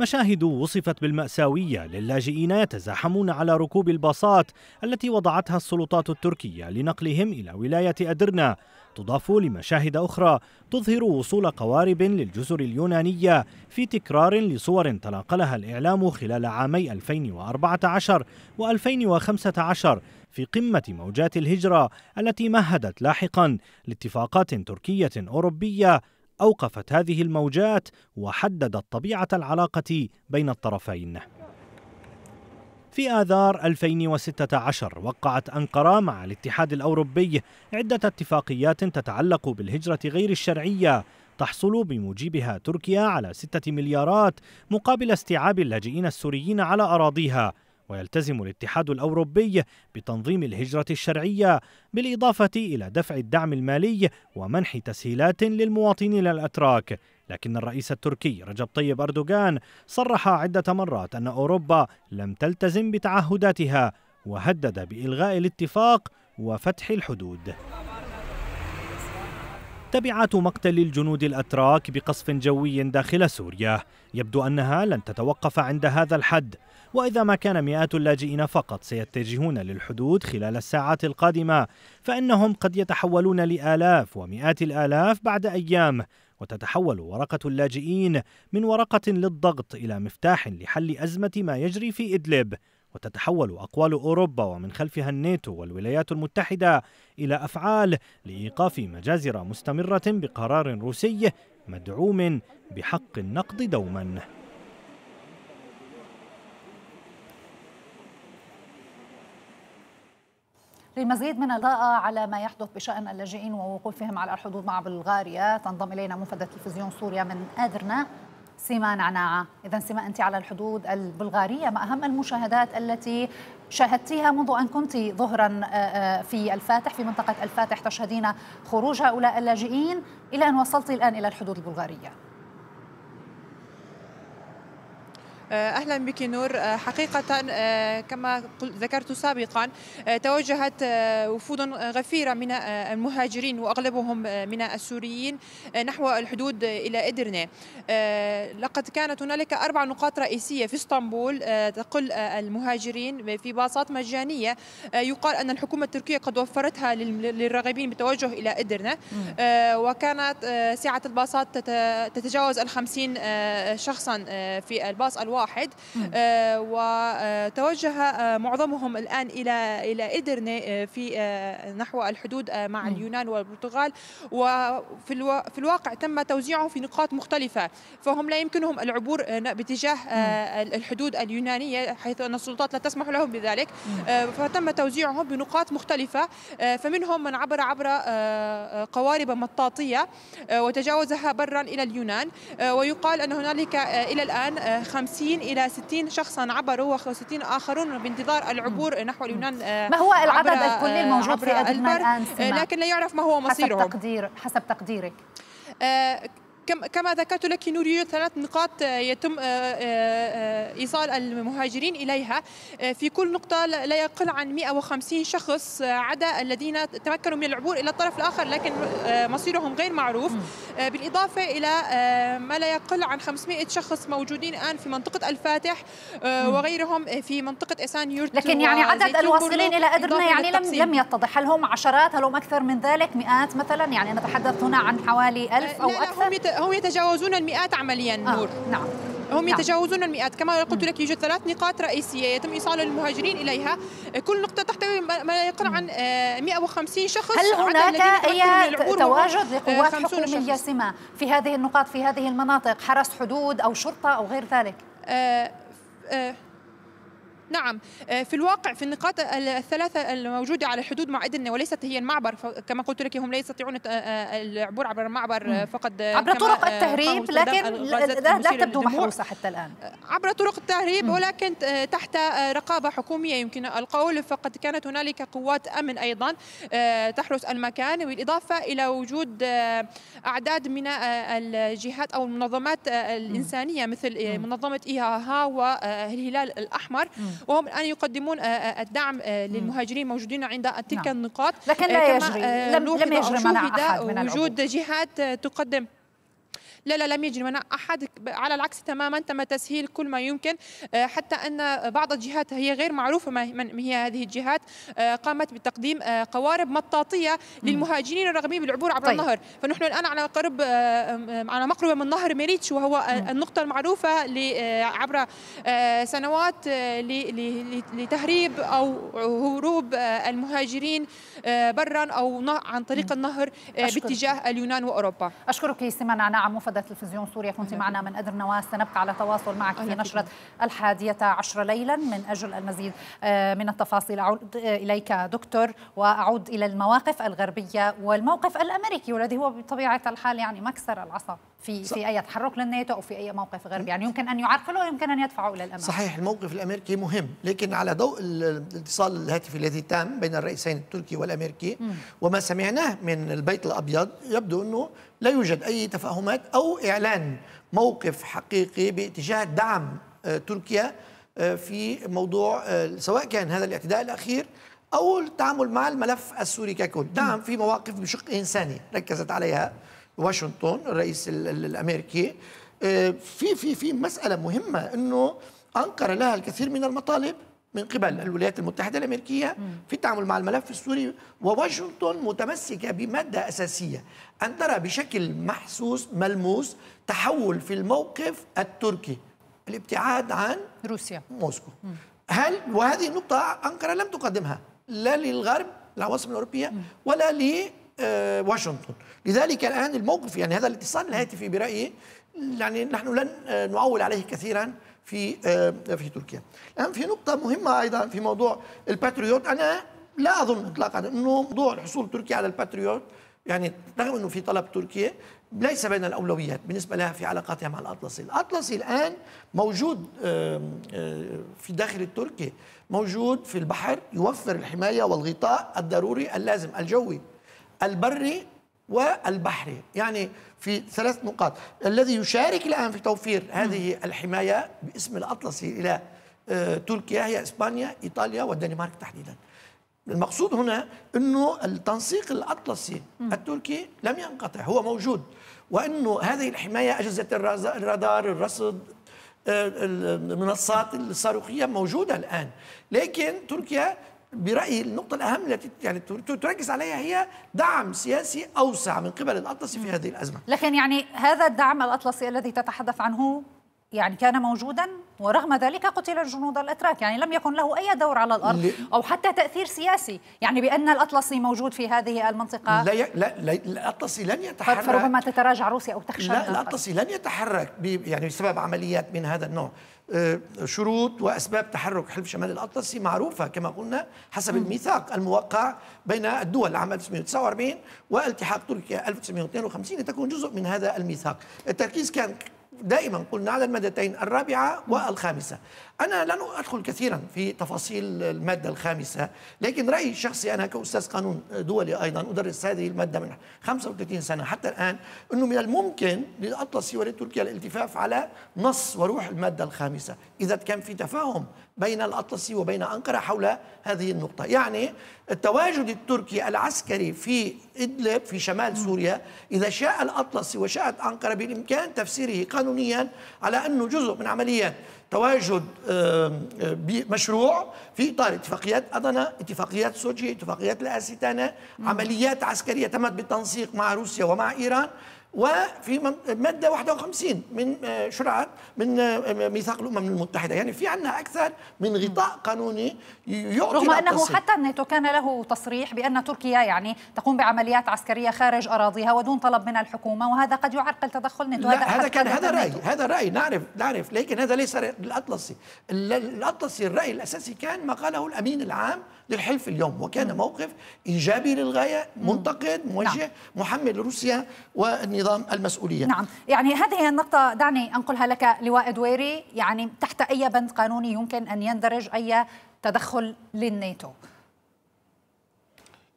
مشاهد وصفت بالمأساوية للاجئين يتزاحمون على ركوب الباصات التي وضعتها السلطات التركية لنقلهم إلى ولاية أدرنا تضاف لمشاهد أخرى تظهر وصول قوارب للجزر اليونانية في تكرار لصور تناقلها الإعلام خلال عامي 2014 و 2015 في قمة موجات الهجرة التي مهدت لاحقا لاتفاقات تركية أوروبية أوقفت هذه الموجات وحددت طبيعة العلاقة بين الطرفين في آذار 2016 وقعت أنقرة مع الاتحاد الأوروبي عدة اتفاقيات تتعلق بالهجرة غير الشرعية تحصل بموجبها تركيا على 6 مليارات مقابل استيعاب اللاجئين السوريين على أراضيها ويلتزم الاتحاد الأوروبي بتنظيم الهجرة الشرعية بالإضافة إلى دفع الدعم المالي ومنح تسهيلات للمواطنين الأتراك لكن الرئيس التركي رجب طيب أردوغان صرح عدة مرات أن أوروبا لم تلتزم بتعهداتها وهدد بإلغاء الاتفاق وفتح الحدود تبعات مقتل الجنود الأتراك بقصف جوي داخل سوريا يبدو أنها لن تتوقف عند هذا الحد وإذا ما كان مئات اللاجئين فقط سيتجهون للحدود خلال الساعات القادمة فإنهم قد يتحولون لآلاف ومئات الآلاف بعد أيام وتتحول ورقة اللاجئين من ورقة للضغط إلى مفتاح لحل أزمة ما يجري في إدلب وتتحول أقوال أوروبا ومن خلفها الناتو والولايات المتحدة إلى أفعال لإيقاف مجازر مستمرة بقرار روسي مدعوم بحق النقد دوما للمزيد من الإضاءة على ما يحدث بشأن اللاجئين ووقوفهم على الحدود مع بلغاريا تنضم إلينا منفذ تلفزيون سوريا من أدرنا سيما نعناعة إذا سيما أنت على الحدود البلغارية ما أهم المشاهدات التي شاهدتيها منذ أن كنت ظهرا آه، آه، في الفاتح في منطقة الفاتح تشهدين خروج هؤلاء اللاجئين إلى أن وصلت الآن إلى الحدود البلغارية آه، اهلا بك نور آه، حقيقه آه، كما ذكرت سابقا توجهت وفود غفيره من المهاجرين واغلبهم من السوريين نحو الحدود الى ادرنه لقد كانت هنالك اربع نقاط رئيسيه في اسطنبول تقل المهاجرين في باصات مجانيه يقال ان الحكومه التركيه قد وفرتها للراغبين بالتوجه الى ادرنه وكانت سعه الباصات تتجاوز ال 50 شخصا في الباص الواحد واحد آه، وتوجه آه، معظمهم الآن إلى إلى إدرنة آه، في نحو الحدود مع اليونان والبرتغال وفي في الواقع تم توزيعهم في نقاط مختلفة فهم لا يمكنهم العبور باتجاه الحدود اليونانية حيث أن السلطات لا تسمح لهم بذلك فتم توزيعهم بنقاط مختلفة فمنهم من عبر عبر قوارب مطاطية وتجاوزها برا إلى اليونان ويقال أن هنالك إلى الآن 50 50 إلى 60 شخصا عبروا و60 آخرون بانتظار العبور نحو اليونان آه، ما هو العدد الكلي الموجود آه، في أدلب الآن آه، لكن لا يعرف ما هو مصيرهم حسب تقدير حسب تقديرك كما ذكرت لك نوري ثلاث نقاط آه، يتم آه، آه، ايصال المهاجرين اليها في كل نقطه لا يقل عن 150 شخص عدا الذين تمكنوا من العبور الى الطرف الاخر لكن مصيرهم غير معروف بالاضافه الى ما لا يقل عن 500 شخص موجودين الان في منطقه الفاتح وغيرهم في منطقه اسان يورت لكن يعني عدد الواصلين الى ادرنا يعني لم لم يتضح هل هم عشرات هل هم اكثر من ذلك مئات مثلا يعني نتحدث هنا عن حوالي 1000 او اكثر هم يتجاوزون المئات عمليا آه. نور نعم هم نعم. يتجاوزون المئات كما قلت لك يوجد ثلاث نقاط رئيسية يتم إيصال المهاجرين إليها كل نقطة تحتوي ما يقل عن 150 آه، شخص هل هناك أي تواجد آه، لقوات حكومية سمة في هذه النقاط في هذه المناطق حرس حدود أو شرطة أو غير ذلك؟ آه آه نعم آه، في الواقع في النقاط الثلاثة الموجودة على الحدود مع إدن وليست هي المعبر كما قلت لك هم لا يستطيعون آه، آه، العبور عبر المعبر فقد عبر طرق التهريب لكن لا تبدو محروسة حتى الآن عبر طرق التهريب ولكن تحت رقابة حكومية يمكن القول فقد كانت هنالك قوات أمن أيضا تحرس المكان بالإضافة إلى وجود أعداد من الجهات أو المنظمات الإنسانية مثل منظمة إيهاها والهلال الأحمر وهم الان يقدمون آه، آه، آه، الدعم للمهاجرين الموجودين عند تلك نعم. النقاط لكن لا يجري لم, لم يجري منع احد من وجود جهات تقدم لا لا لم يجري منع أحد على العكس تماما تم تسهيل كل ما يمكن آه، حتى أن بعض الجهات هي غير معروفة من هي هذه الجهات آه، قامت بتقديم آه، قوارب مطاطية للمهاجرين الرغمين بالعبور عبر طيب. النهر فنحن الآن على قرب على مقربة من نهر ميريتش وهو النقطة المعروفة عبر سنوات لتهريب أو هروب المهاجرين برا أو عن طريق النهر باتجاه اليونان وأوروبا أشكرك سيما نعم منتدى تلفزيون سوريا كنت معنا من أدر نواس سنبقى على تواصل معك في نشرة الحادية عشر ليلا من أجل المزيد آه، من التفاصيل أعود إليك دكتور وأعود إلى المواقف الغربية والموقف الأمريكي والذي هو بطبيعة الحال يعني مكسر العصا في صح. في اي تحرك للناتو او في اي موقف غربي يعني يمكن ان يعرقلوا ويمكن ان يدفعوا الى الامام صحيح الموقف الامريكي مهم لكن على ضوء الاتصال الهاتفي الذي تم بين الرئيسين التركي والامريكي م. وما سمعناه من البيت الابيض يبدو انه لا يوجد أي تفاهمات أو إعلان موقف حقيقي باتجاه دعم آه، تركيا آه، في موضوع آه، سواء كان هذا الاعتداء الأخير أو التعامل مع الملف السوري ككل دعم في مواقف بشق إنساني ركزت عليها واشنطن الرئيس الأمريكي في في في مسألة مهمة أنه أنقرة لها الكثير من المطالب من قبل الولايات المتحدة الأمريكية في التعامل مع الملف السوري وواشنطن متمسكة بمادة أساسية أن ترى بشكل محسوس ملموس تحول في الموقف التركي الابتعاد عن روسيا موسكو هل وهذه النقطة أنقرة لم تقدمها لا للغرب العواصم الأوروبية ولا لواشنطن آه، لذلك الآن الموقف يعني هذا الاتصال الهاتفي برأيي يعني نحن لن آه، نعول عليه كثيرا في آه، آه، في تركيا الان في نقطه مهمه ايضا في موضوع الباتريوت انا لا اظن اطلاقا انه موضوع حصول تركيا على الباتريوت يعني رغم انه في طلب تركيا ليس بين الاولويات بالنسبه لها في علاقاتها مع الاطلسي، الاطلسي الان موجود آه، في داخل التركي، موجود في البحر يوفر الحمايه والغطاء الضروري اللازم الجوي البري والبحر يعني في ثلاث نقاط الذي يشارك الآن في توفير هذه الحماية باسم الأطلسي إلى آه، تركيا هي إسبانيا إيطاليا والدنمارك تحديدا المقصود هنا أنه التنسيق الأطلسي التركي لم ينقطع هو موجود وأنه هذه الحماية أجهزة الرادار الرصد آه، المنصات الصاروخية موجودة الآن لكن تركيا برايي النقطه الاهم التي يعني تركز عليها هي دعم سياسي اوسع من قبل الاطلسي في هذه الازمه. لكن يعني هذا الدعم الاطلسي الذي تتحدث عنه يعني كان موجودا ورغم ذلك قتل الجنود الاتراك، يعني لم يكن له اي دور على الارض او حتى تاثير سياسي، يعني بان الاطلسي موجود في هذه المنطقه لا ي... لا, لا الاطلسي لن يتحرك فربما تتراجع روسيا او تخشى لا الاطلسي لن يتحرك ب... يعني بسبب عمليات من هذا النوع، آه، شروط وأسباب تحرك حلف شمال الأطلسي معروفة كما قلنا حسب الميثاق الموقع بين الدول عام 1949 والتحاق تركيا 1952 لتكون جزء من هذا الميثاق التركيز كان دائما قلنا على المادتين الرابعة والخامسة أنا لن أدخل كثيرا في تفاصيل المادة الخامسة لكن رأيي الشخصي أنا كأستاذ قانون دولي أيضا أدرس هذه المادة من 35 سنة حتى الآن أنه من الممكن للأطلسي ولتركيا الالتفاف على نص وروح المادة الخامسة إذا كان في تفاهم بين الأطلسي وبين أنقرة حول هذه النقطة يعني التواجد التركي العسكري في إدلب في شمال سوريا إذا شاء الأطلسي وشاءت أنقرة بالإمكان تفسيره قانونيا على أنه جزء من عمليات تواجد مشروع في اطار اتفاقيات ادنا اتفاقيات سوجي اتفاقيات الاسيتانا، عمليات عسكريه تمت بالتنسيق مع روسيا ومع ايران وفي ماده 51 من آه، شرعه من آه، آه، ميثاق الامم المتحده يعني في عندنا اكثر من غطاء قانوني يعطي رغم انه التصريح. حتى الناتو كان له تصريح بان تركيا يعني تقوم بعمليات عسكريه خارج اراضيها ودون طلب من الحكومه وهذا قد يعرقل تدخل الناتو هذا, هذا كان هذا راي هذا راي نعرف نعرف لكن هذا ليس الاطلسي الاطلسي الراي الاساسي كان ما قاله الامين العام للحلف اليوم وكان موقف ايجابي للغايه منتقد موجه نعم. محمل روسيا والنظام نظام المسؤولية نعم يعني هذه النقطة دعني أنقلها لك لواء دويري يعني تحت أي بند قانوني يمكن أن يندرج أي تدخل للناتو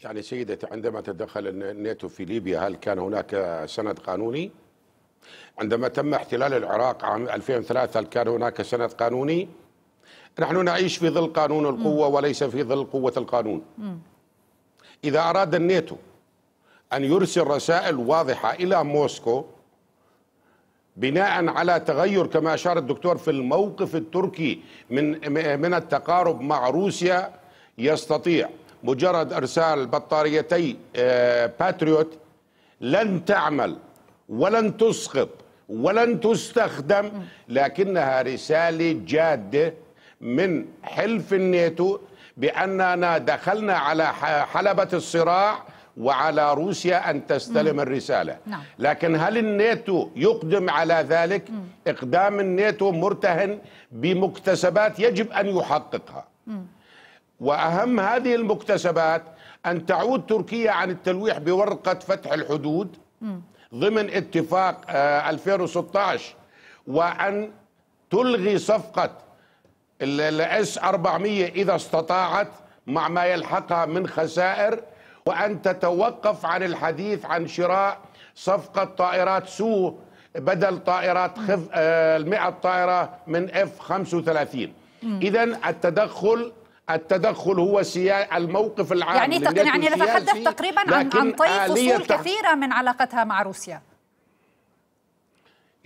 يعني سيدتي عندما تدخل الناتو في ليبيا هل كان هناك سند قانوني؟ عندما تم احتلال العراق عام 2003 هل كان هناك سند قانوني؟ نحن نعيش في ظل قانون القوة وليس في ظل قوة القانون إذا أراد الناتو أن يرسل رسائل واضحة إلى موسكو بناء على تغير كما أشار الدكتور في الموقف التركي من من التقارب مع روسيا يستطيع مجرد إرسال بطاريتي باتريوت آه، لن تعمل ولن تسقط ولن تستخدم لكنها رسالة جادة من حلف الناتو بأننا دخلنا على حلبة الصراع وعلى روسيا أن تستلم الرسالة نعم. لكن هل الناتو يقدم على ذلك إقدام الناتو مرتهن بمكتسبات يجب أن يحققها وأهم هذه المكتسبات أن تعود تركيا عن التلويح بورقة فتح الحدود ضمن اتفاق 2016 آه، وأن تلغي صفقة الاس 400 إذا استطاعت مع ما يلحقها من خسائر وأن تتوقف عن الحديث عن شراء صفقة طائرات سو بدل طائرات خف آه، المئة طائرة من اف 35 إذا التدخل التدخل هو سيا... الموقف العام يعني تق... يعني تحدث تقريبا عن, عن طيف فصول آلية... كثيره من علاقتها مع روسيا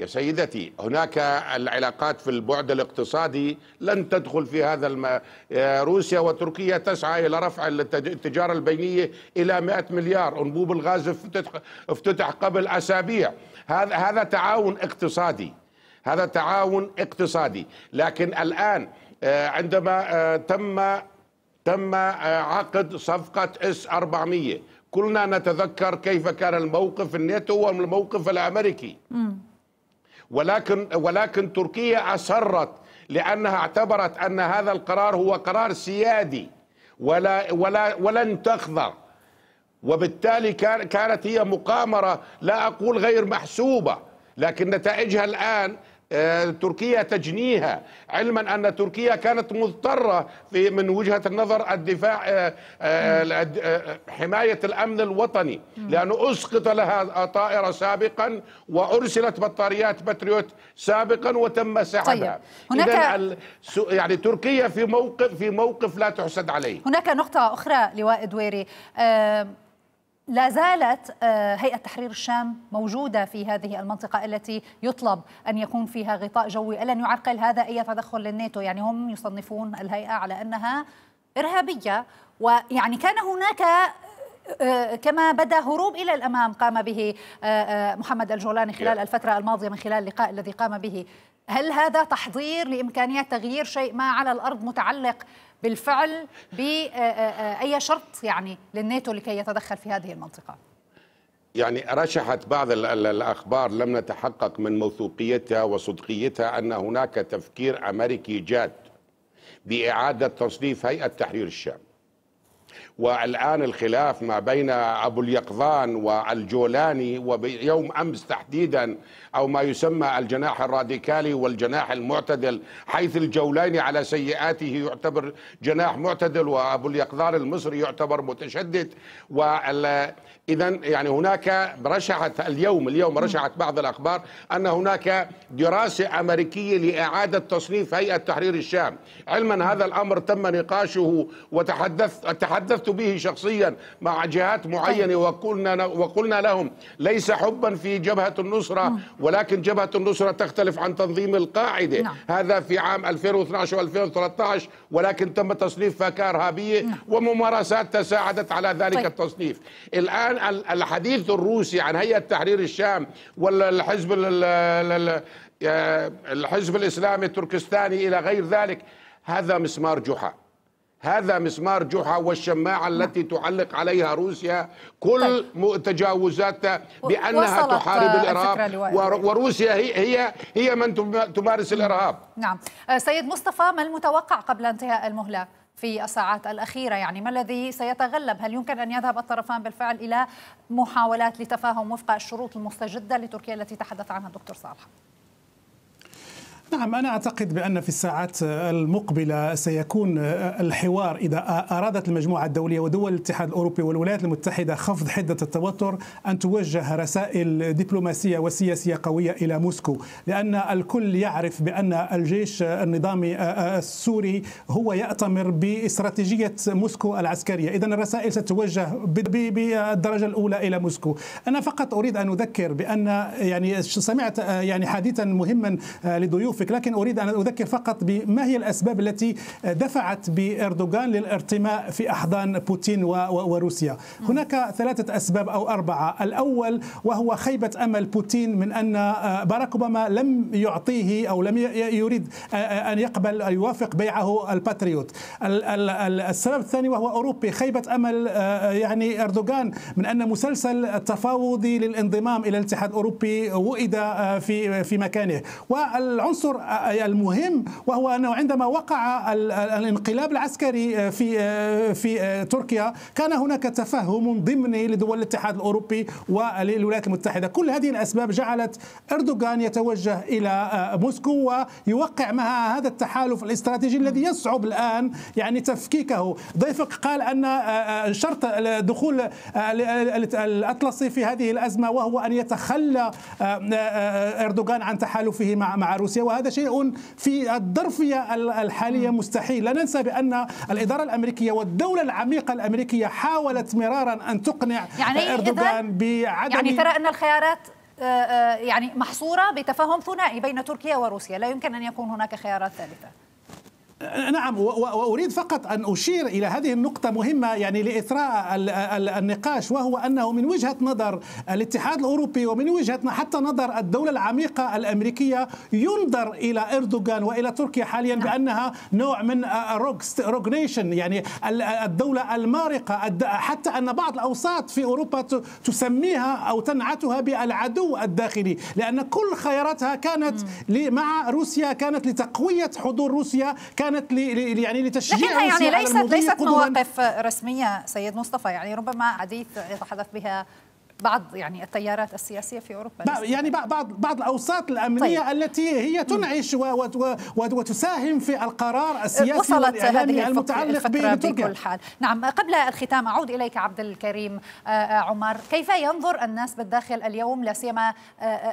يا سيدتي هناك العلاقات في البعد الاقتصادي لن تدخل في هذا الم... روسيا وتركيا تسعى إلى رفع التجارة البينية إلى 100 مليار أنبوب الغاز افتتح قبل أسابيع هذا هذا تعاون اقتصادي هذا تعاون اقتصادي لكن الآن آه، عندما آه، تم تم آه، عقد صفقة اس 400 كلنا نتذكر كيف كان الموقف الناتو والموقف الأمريكي م. ولكن ولكن تركيا اصرت لانها اعتبرت ان هذا القرار هو قرار سيادي ولا ولا ولن تخضع وبالتالي كانت هي مقامره لا اقول غير محسوبه لكن نتائجها الان آه، تركيا تجنيها علما ان تركيا كانت مضطره في من وجهه النظر الدفاع آه، آه، حمايه الامن الوطني لانه اسقط لها طائره سابقا وارسلت بطاريات باتريوت سابقا وتم سحبها طيب. هناك يعني تركيا في موقف في موقف لا تحسد عليه هناك نقطه اخرى لواء دويري لا زالت آه، هيئة تحرير الشام موجودة في هذه المنطقة التي يطلب أن يكون فيها غطاء جوي ألن يعرقل هذا أي تدخل للناتو يعني هم يصنفون الهيئة على أنها إرهابية ويعني كان هناك آه، كما بدا هروب الى الامام قام به آه، محمد الجولاني خلال الفتره الماضيه من خلال اللقاء الذي قام به هل هذا تحضير لامكانيه تغيير شيء ما على الارض متعلق بالفعل بأي آه، آه، آه، شرط يعني للناتو لكي يتدخل في هذه المنطقة يعني رشحت بعض الأخبار لم نتحقق من موثوقيتها وصدقيتها أن هناك تفكير أمريكي جاد بإعادة تصنيف هيئة تحرير الشام والآن الخلاف ما بين أبو اليقظان والجولاني ويوم أمس تحديدا أو ما يسمى الجناح الراديكالي والجناح المعتدل حيث الجولاني على سيئاته يعتبر جناح معتدل وأبو اليقظان المصري يعتبر متشدد اذا يعني هناك رشحت اليوم اليوم رشحت بعض الاخبار ان هناك دراسه امريكيه لاعاده تصنيف هيئه تحرير الشام علما هذا الامر تم نقاشه وتحدثت تحدثت به شخصيا مع جهات طيب. معينه وقلنا وقلنا لهم ليس حبا في جبهه النصره ولكن جبهه النصره تختلف عن تنظيم القاعده نعم. هذا في عام 2012 و2013 ولكن تم تصنيفها كارهابيه نعم. وممارسات تساعدت على ذلك طيب. التصنيف الان الحديث الروسي عن هيئه تحرير الشام ولا الحزب آه، الحزب الاسلامي التركستاني الى غير ذلك هذا مسمار جحا هذا مسمار جحا والشماعة التي تعلق عليها روسيا كل طيب. تجاوزاتها بأنها تحارب آه، الإرهاب وروسيا هي, هي هي من تمارس الإرهاب نعم آه، سيد مصطفى ما المتوقع قبل انتهاء المهلة؟ في الساعات الأخيرة يعني ما الذي سيتغلب هل يمكن أن يذهب الطرفان بالفعل إلى محاولات لتفاهم وفق الشروط المستجدة لتركيا التي تحدث عنها الدكتور صالح نعم أنا أعتقد بأن في الساعات المقبلة سيكون الحوار إذا أرادت المجموعة الدولية ودول الاتحاد الأوروبي والولايات المتحدة خفض حدة التوتر أن توجه رسائل دبلوماسية وسياسية قوية إلى موسكو لأن الكل يعرف بأن الجيش النظامي السوري هو يأتمر باستراتيجية موسكو العسكرية إذا الرسائل ستوجه بالدرجة الأولى إلى موسكو أنا فقط أريد أن أذكر بأن يعني سمعت يعني حديثا مهما لضيوف توفيق لكن أريد أن أذكر فقط بما هي الأسباب التي دفعت بإردوغان للارتماء في أحضان بوتين وروسيا هناك ثلاثة أسباب أو أربعة الأول وهو خيبة أمل بوتين من أن آه، باراك أوباما لم يعطيه أو لم يريد آه، آه، أن يقبل أو يوافق بيعه الباتريوت السبب الثاني وهو أوروبي خيبة أمل يعني أردوغان من أن مسلسل التفاوضي للانضمام إلى الاتحاد الأوروبي وئد في في مكانه والعنصر العنصر آه، آه، يعني المهم وهو انه عندما وقع الانقلاب العسكري آه، في في تركيا كان هناك تفهم ضمني لدول الاتحاد الاوروبي وللولايات المتحده، كل هذه الاسباب جعلت اردوغان يتوجه الى موسكو ويوقع معها هذا التحالف الاستراتيجي الذي يصعب الان يعني تفكيكه، ضيفك قال ان شرط دخول الاطلسي في هذه الازمه وهو ان يتخلى اردوغان عن تحالفه مع مع روسيا وهذا وهذا شيء في الظرفيه الحاليه مستحيل لا ننسى بان الاداره الامريكيه والدوله العميقه الامريكيه حاولت مرارا ان تقنع يعني اردوغان بعدم يعني ترى ان الخيارات آه، آه، يعني محصوره بتفاهم ثنائي بين تركيا وروسيا لا يمكن ان يكون هناك خيارات ثالثه نعم واريد فقط ان اشير الى هذه النقطه مهمه يعني لاثراء النقاش وهو انه من وجهه نظر الاتحاد الاوروبي ومن وجهه حتى نظر الدوله العميقه الامريكيه ينظر الى اردوغان والى تركيا حاليا نعم. بانها نوع من روك آه، نيشن يعني آه، الدوله المارقه حتى ان بعض الاوساط في اوروبا تسميها او تنعتها بالعدو الداخلي لان كل خياراتها كانت مع روسيا كانت لتقويه حضور روسيا كان كانت لي يعني لتشجيع يعني ليست ليست مواقف رسميه سيد مصطفى يعني ربما حديث يتحدث بها بعض يعني التيارات السياسيه في اوروبا يعني بعض بعض الاوساط الامنيه طيب. التي هي تنعش وتساهم في القرار أه، السياسي وصلت هذه المتعلق بتركيا بكل حال نعم قبل الختام اعود اليك عبد الكريم أه، أه، عمر كيف ينظر الناس بالداخل اليوم لا سيما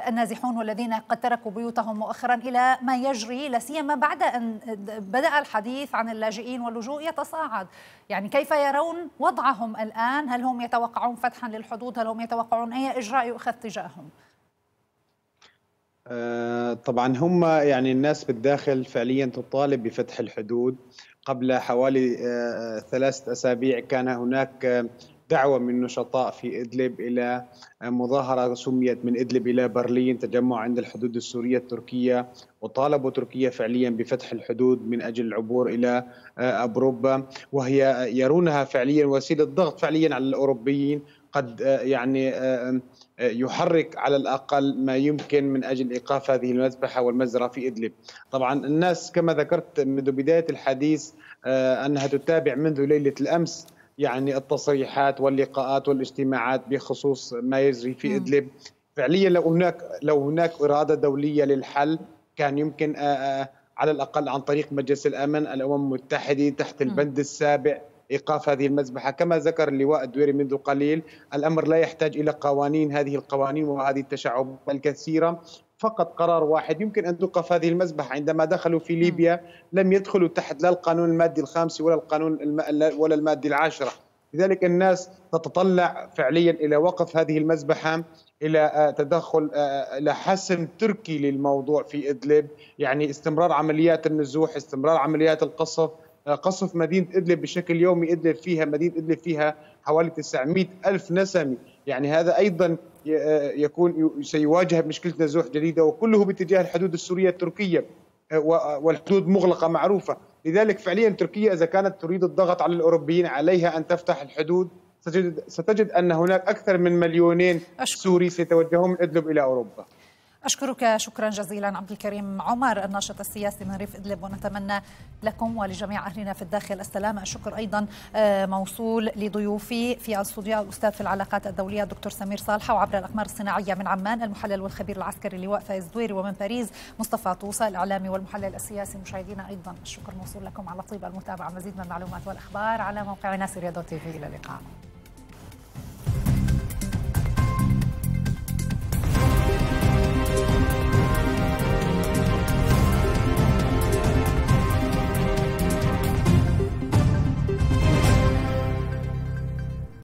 النازحون والذين قد تركوا بيوتهم مؤخرا الى ما يجري لا سيما بعد ان بدا الحديث عن اللاجئين واللجوء يتصاعد يعني كيف يرون وضعهم الآن هل هم يتوقعون فتحا للحدود هل هم يتوقعون أي إجراء يؤخذ تجاههم آه، طبعا هم يعني الناس بالداخل فعليا تطالب بفتح الحدود قبل حوالي آه، آه، ثلاثة أسابيع كان هناك دعوة من نشطاء في إدلب إلى مظاهرة سميت من إدلب إلى برلين تجمع عند الحدود السورية التركية وطالبوا تركيا فعليا بفتح الحدود من أجل العبور إلى آه، أوروبا وهي يرونها فعليا وسيلة ضغط فعليا على الأوروبيين قد آه، يعني آه، يحرك على الاقل ما يمكن من اجل ايقاف هذه المذبحه والمزرعه في ادلب. طبعا الناس كما ذكرت منذ بدايه الحديث انها تتابع منذ ليله الامس يعني التصريحات واللقاءات والاجتماعات بخصوص ما يجري في ادلب فعليا لو هناك لو هناك اراده دوليه للحل كان يمكن آه، آه، على الاقل عن طريق مجلس الامن الامم المتحده تحت البند السابع ايقاف هذه المذبحه كما ذكر اللواء الدويري منذ قليل الامر لا يحتاج الى قوانين هذه القوانين وهذه التشعبات الكثيره فقط قرار واحد يمكن أن توقف هذه المذبحة عندما دخلوا في ليبيا لم يدخلوا تحت لا القانون المادي الخامس ولا القانون الم... ولا المادي العاشرة لذلك الناس تتطلع فعليا إلى وقف هذه المذبحة الى آه، تدخل آه، الى حسم تركي للموضوع في ادلب يعني استمرار عمليات النزوح استمرار عمليات القصف آه، قصف مدينه ادلب بشكل يومي ادلب فيها مدينه ادلب فيها حوالي 900 الف نسمة يعني هذا ايضا آه، يكون سيواجه مشكله نزوح جديده وكله باتجاه الحدود السوريه التركيه آه، والحدود مغلقه معروفه لذلك فعليا تركيا اذا كانت تريد الضغط على الاوروبيين عليها ان تفتح الحدود ستجد, ستجد ان هناك اكثر من مليونين أشكر. سوري سيتوجهون من ادلب الى اوروبا أشكرك شكرا جزيلا عبد الكريم عمر الناشط السياسي من ريف إدلب ونتمنى لكم ولجميع أهلنا في الداخل السلام الشكر أيضا آه، موصول لضيوفي في الاستوديو الأستاذ في العلاقات الدولية الدكتور سمير صالحة وعبر الأقمار الصناعية من عمان المحلل والخبير العسكري اللواء فايز دويري ومن باريس مصطفى طوسة الإعلامي والمحلل السياسي مشاهدينا أيضا الشكر موصول لكم على طيب المتابعة مزيد من المعلومات والأخبار على موقعنا سوريا دوت تي في إلى اللقاء